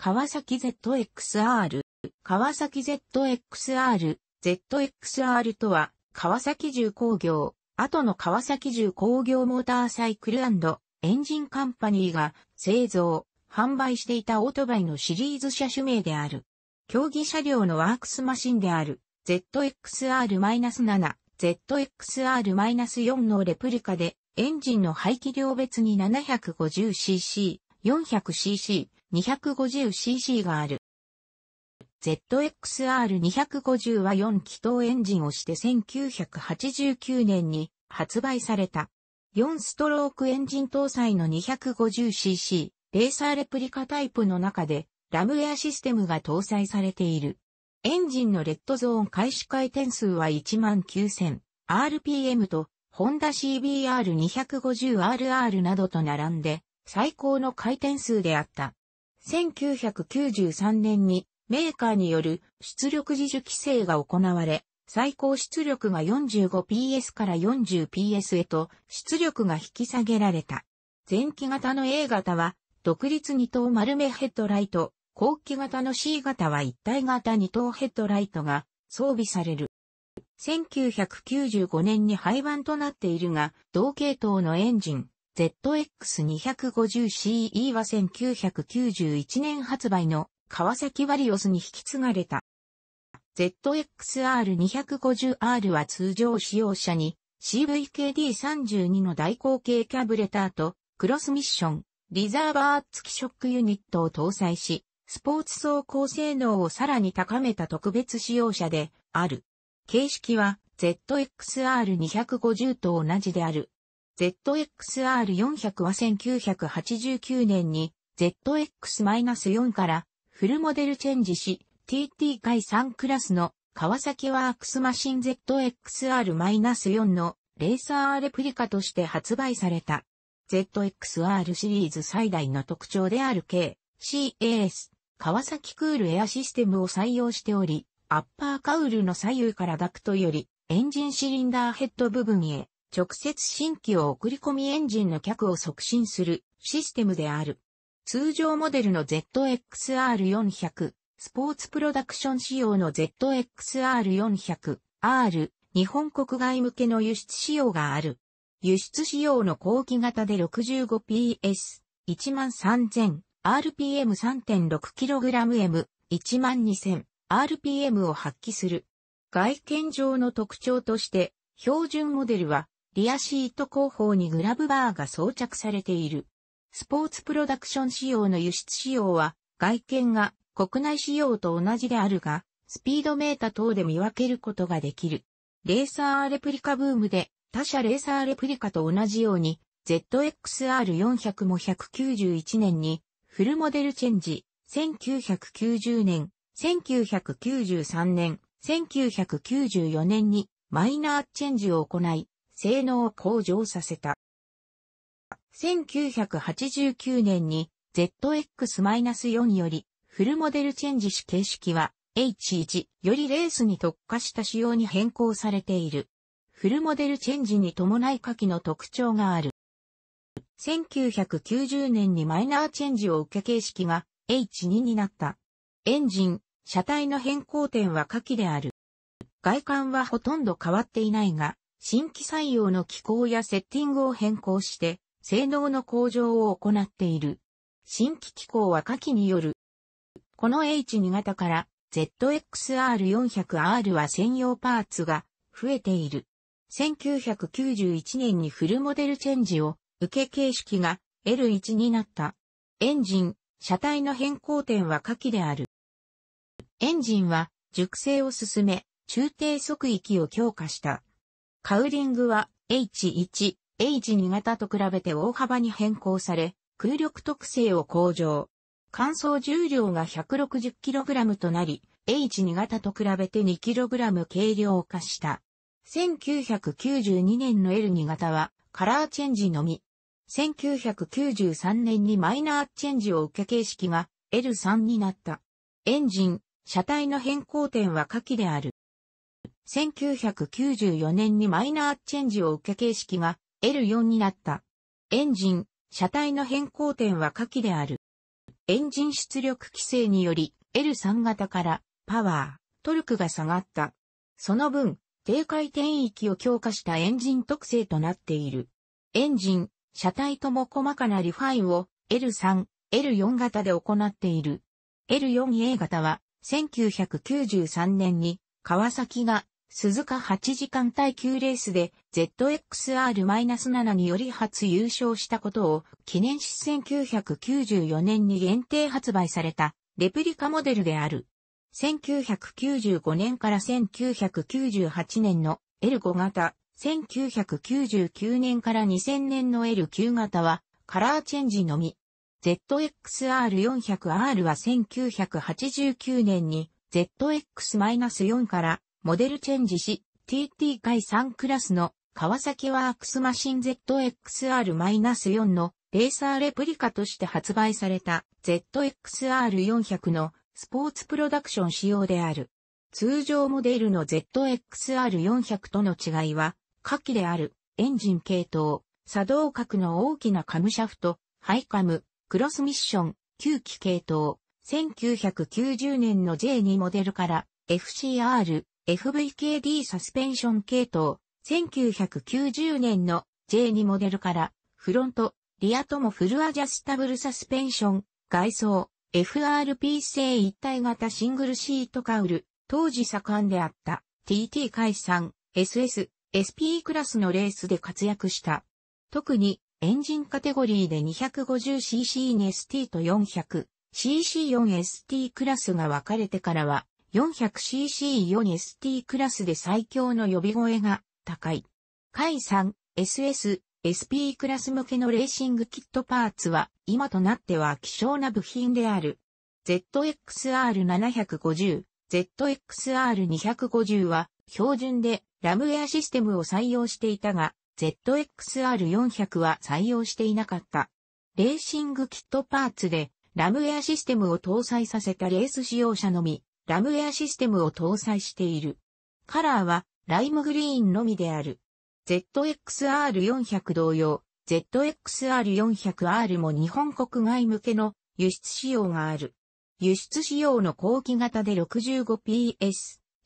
川崎 ZXR、川崎 ZXR、ZXR とは、川崎重工業、後の川崎重工業モーターサイクルエンジンカンパニーが製造、販売していたオートバイのシリーズ車種名である。競技車両のワークスマシンである ZXR-7、ZXR-4 のレプリカでエンジンの排気量別に 750cc、400cc、250cc がある。ZXR250 は4気筒エンジンをして1989年に発売された。4ストロークエンジン搭載の 250cc レーサーレプリカタイプの中でラムエアシステムが搭載されている。エンジンのレッドゾーン開始回転数は 19000rpm とホンダ CBR250RR などと並んで最高の回転数であった。1993年にメーカーによる出力自主規制が行われ、最高出力が 45PS から 40PS へと出力が引き下げられた。前期型の A 型は独立二等丸目ヘッドライト、後期型の C 型は一体型二等ヘッドライトが装備される。1995年に廃盤となっているが、同系統のエンジン、ZX250CE は1991年発売の川崎ワリオスに引き継がれた。ZXR250R は通常使用者に CVKD32 の大口径キャブレターとクロスミッション、リザーバー付きショックユニットを搭載し、スポーツ走行性能をさらに高めた特別使用者である。形式は ZXR250 と同じである。ZXR400 は1989年に ZX-4 からフルモデルチェンジし TT 回3クラスの川崎ワークスマシン ZXR-4 のレーサーレプリカとして発売された。ZXR シリーズ最大の特徴である KCAS 川崎クールエアシステムを採用しており、アッパーカウルの左右からダクトよりエンジンシリンダーヘッド部分へ直接新規を送り込みエンジンの客を促進するシステムである。通常モデルの ZXR400、スポーツプロダクション仕様の ZXR400、R、日本国外向けの輸出仕様がある。輸出仕様の後期型で 65PS、13000、RPM3.6kgM、12000、RPM を発揮する。外見上の特徴として、標準モデルはリアシート後方にグラブバーが装着されている。スポーツプロダクション仕様の輸出仕様は、外見が国内仕様と同じであるが、スピードメータ等で見分けることができる。レーサーレプリカブームで、他社レーサーレプリカと同じように、ZXR400 も191年に、フルモデルチェンジ、1990年、1993年、1994年にマイナーチェンジを行い、性能を向上させた。1989年に ZX-4 よりフルモデルチェンジし形式は H1 よりレースに特化した仕様に変更されている。フルモデルチェンジに伴い下記の特徴がある。1990年にマイナーチェンジを受け形式が H2 になった。エンジン、車体の変更点は下記である。外観はほとんど変わっていないが、新規採用の機構やセッティングを変更して、性能の向上を行っている。新規機構は下記による。この H2 型から ZXR400R は専用パーツが増えている。1991年にフルモデルチェンジを受け形式が L1 になった。エンジン、車体の変更点は下記である。エンジンは熟成を進め、中低速域を強化した。カウリングは H1、H2 型と比べて大幅に変更され、空力特性を向上。乾燥重量が 160kg となり、H2 型と比べて 2kg 軽量化した。1992年の L2 型はカラーチェンジのみ。1993年にマイナーチェンジを受け形式が L3 になった。エンジン、車体の変更点は下記である。1994年にマイナーチェンジを受け形式が L4 になった。エンジン、車体の変更点は下記である。エンジン出力規制により L3 型からパワー、トルクが下がった。その分、低回転域を強化したエンジン特性となっている。エンジン、車体とも細かなリファインを L3、L4 型で行っている。L4A 型は1993年に川崎が鈴鹿8時間耐久レースで ZXR-7 により初優勝したことを記念し1994年に限定発売されたレプリカモデルである。1995年から1998年の L5 型、1999年から2000年の L9 型はカラーチェンジのみ。ZXR400R は1989年に ZX-4 からモデルチェンジし、TT 回3クラスの川崎ワークスマシン ZXR-4 のレーサーレプリカとして発売された ZXR400 のスポーツプロダクション仕様である。通常モデルの ZXR400 との違いは、下記であるエンジン系統、作動角の大きなカムシャフト、ハイカム、クロスミッション、9機系統、1990年の J2 モデルから FCR、FVKD サスペンション系統、1990年の J2 モデルから、フロント、リアともフルアジャスタブルサスペンション、外装、FRP 製一体型シングルシートカウル、当時盛んであった TT 解散、SS、SP クラスのレースで活躍した。特にエンジンカテゴリーで 250cc に ST と 400cc4ST クラスが分かれてからは 400cc4ST クラスで最強の呼び声が高い。海 3SS、SP クラス向けのレーシングキットパーツは今となっては希少な部品である。ZXR750、ZXR250 は標準でラムウェアシステムを採用していたが、ZXR400 は採用していなかった。レーシングキットパーツでラムウェアシステムを搭載させたレース使用者のみ、ラムウェアシステムを搭載している。カラーはライムグリーンのみである。ZXR400 同様、ZXR400R も日本国外向けの輸出仕様がある。輸出仕様の後期型で 65PS、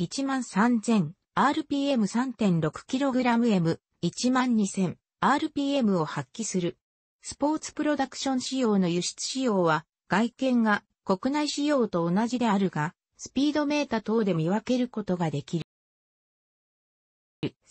13000、RPM3.6kgM、12000、RPM を発揮する。スポーツプロダクション仕様の輸出仕様は、外見が国内仕様と同じであるが、スピードメータ等で見分けることができる。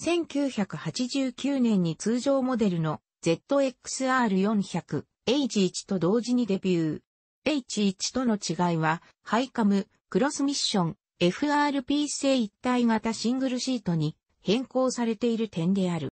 1989年に通常モデルの ZXR400 H1 と同時にデビュー。H1 との違いは、ハイカム、クロスミッション、FRP 製一体型シングルシートに変更されている点である。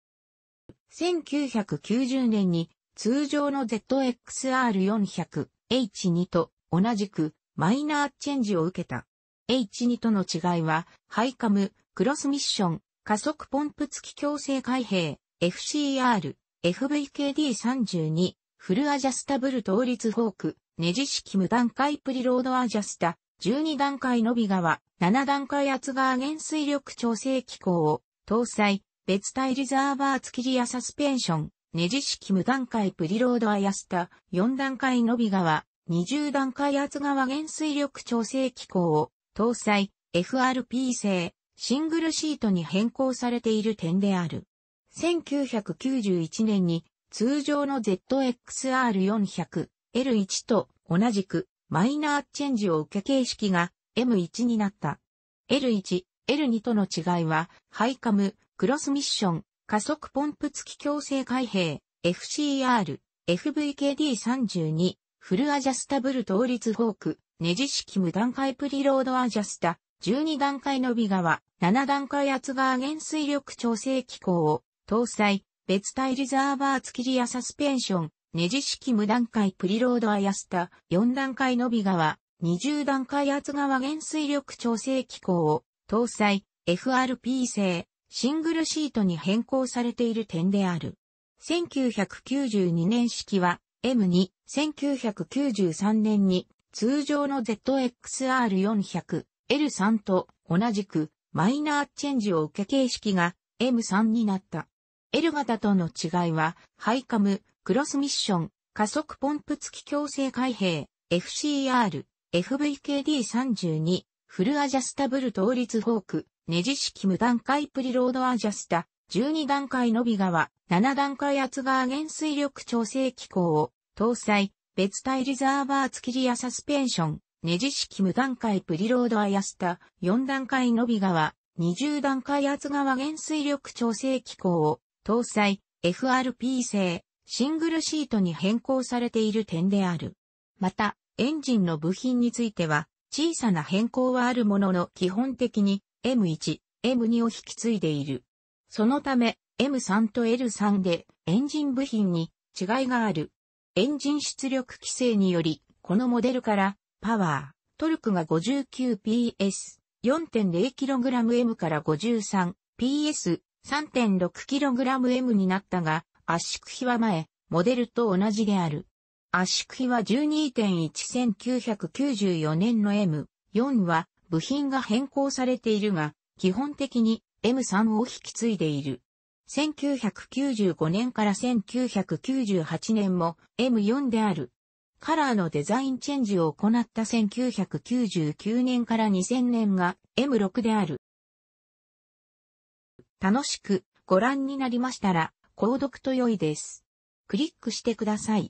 1990年に通常の ZXR400H2 と同じくマイナーチェンジを受けた。H2 との違いは、ハイカム、クロスミッション、加速ポンプ付き強制開閉、FCR、FVKD32、フルアジャスタブル倒立フォーク、ネジ式無段階プリロードアジャスタ、12段階伸び側、7段階厚側減水力調整機構を搭載、別体リザーバー付きリアサスペンション、ネジ式無段階プリロードアャスタ、4段階伸び側、20段階厚側減水力調整機構を搭載、FRP 製、シングルシートに変更されている点である。1991年に通常の ZXR400、L1 と同じくマイナーチェンジを受け形式が M1 になった。L1、L2 との違いは、ハイカム、クロスミッション、加速ポンプ付き強制開閉、FCR、FVKD32、フルアジャスタブル倒立フォーク、ネジ式無段階プリロードアジャスタ、12段階伸び側、7段階圧側減水力調整機構を搭載、別体リザーバー付きリアサスペンション、ネジ式無段階プリロードアジャスタ、4段階伸び側、20段階圧側減水力調整機構を搭載、FRP 製、シングルシートに変更されている点である。1992年式は M2、1993年に通常の ZXR400、L3 と同じくマイナーチェンジを受け形式が M3 になった。L 型との違いは、ハイカム、クロスミッション、加速ポンプ付き強制開閉、FCR、FVKD32、フルアジャスタブル倒立フォーク、ネジ式無段階プリロードアジャスタ、12段階伸び側、7段階圧側減衰力調整機構を搭載、別体リザーバー付きリアサスペンション、ネジ式無段階プリロードアヤスタ、4段階伸び側、20段階圧側減水力調整機構を搭載、FRP 製、シングルシートに変更されている点である。また、エンジンの部品については、小さな変更はあるものの基本的に M1、M2 を引き継いでいる。そのため、M3 と L3 でエンジン部品に違いがある。エンジン出力規制により、このモデルから、パワー、トルクが 59PS、4.0kgm から 53PS、3.6kgm になったが、圧縮比は前、モデルと同じである。圧縮比は12.1994年の M4 は部品が変更されているが、基本的に M3 を引き継いでいる。1995年から1998年も M4 である。カラーのデザインチェンジを行った1999年から2000年が M6 である。楽しくご覧になりましたら、購読と良いです。クリックしてください。